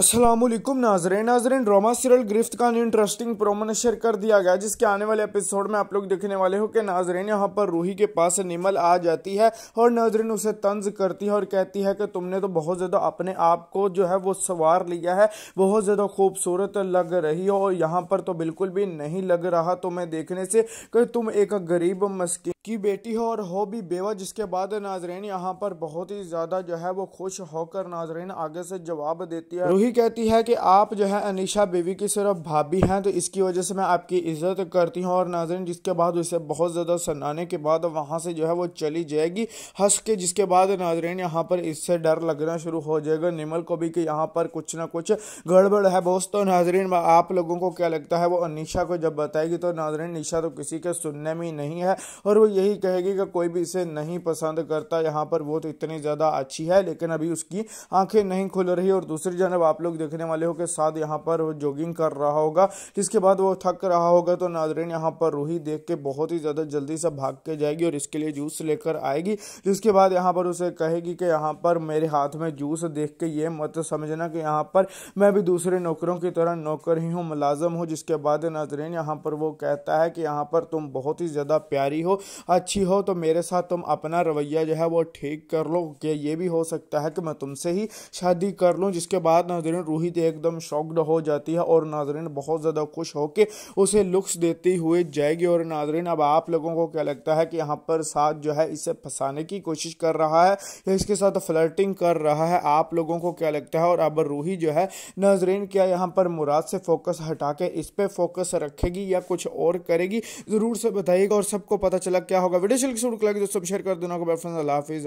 Aslam Nazreen Nazreen drama serial Giraft का interesting promo share कर दिया गया जिसके आने वाले एपिसोड में आप लोग देखने वाले हो कि नाजरेन यहाँ पर रूही के पास निमल आ जाती है और नाजरीन उसे तंज करती है और कहती है कि तुमने तो बहुत ज़्यादा अपने आप को जो है वो सवार लिया है बहुत ज़्यादा खूबसूरत लग रही हो और यहाँ पर तो बिल्कुल भी नहीं लग रहा तुम्हें तो देखने से कि तुम एक गरीब मस्किन की बेटी हो और हो भी बेवा जिसके बाद नाजरेन यहाँ पर बहुत ही ज़्यादा जो है वो खुश होकर नाजरेन आगे से जवाब देती है रूही कहती है कि आप जो है अनिशा बेवी की सिर्फ भाभी हैं तो इसकी वजह से मैं आपकी इज्जत करती हूँ और नाजरीन जिसके बाद उसे बहुत ज़्यादा सनाने के बाद वहाँ से जो है वो चली जाएगी हंस के जिसके बाद नाजरीन यहाँ पर इससे डर लगना शुरू हो जाएगा निमल को भी कि यहाँ पर कुछ ना कुछ गड़बड़ है दोस्तों तो नाजरीन आप लोगों को क्या लगता है वो अनिशा को जब बताएगी तो नाजरीन निशा तो किसी के सुनने में नहीं है और वो यही कहेगी कि कोई भी इसे नहीं पसंद करता यहाँ पर वो तो इतनी ज़्यादा अच्छी है लेकिन अभी उसकी आंखें नहीं खुल रही और दूसरी जानब आप लोग देखने वाले हो कि साथ यहाँ पर वो जॉगिंग कर रहा होगा जिसके बाद वो थक रहा होगा तो नाजरीन यहाँ पर रूही देख के बहुत ही ज़्यादा जल्दी से भाग के जाएगी और इसके लिए जूस लेकर आएगी जिसके बाद यहाँ पर उसे कहेगी कि यहाँ पर मेरे हाथ में जूस देख के ये मत समझना कि यहाँ पर मैं भी दूसरे नौकरों की तरह नौकर ही हूँ मुलाजम हूँ जिसके बाद नाजरीन यहाँ पर वो कहता है कि यहाँ पर तुम बहुत ही ज़्यादा प्यारी हो अच्छी हो तो मेरे साथ तुम अपना रवैया जो है वो ठीक कर लो कि ये भी हो सकता है कि मैं तुमसे ही शादी कर लूँ जिसके बाद नाजरीन रूहित तो एकदम शॉक्ड हो जाती है और नाजरीन बहुत ज़्यादा खुश होकर उसे लुक्स देती हुए जाएगी और नाजरीन अब आप लोगों को क्या लगता है कि यहाँ पर साथ जो है इसे फंसाने की कोशिश कर रहा है या इसके साथ फ्लर्टिंग कर रहा है आप लोगों को क्या लगता है और अब रूही जो है नाजरीन क्या यहाँ पर मुराद से फोकस हटा के इस पर फोकस रखेगी या कुछ और करेगी ज़रूर से बताइएगा और सबको पता चला कि क्या होगा वीडियो शुल्क शुरू लगे दोस्तों शेयर कर देना को हाफिज़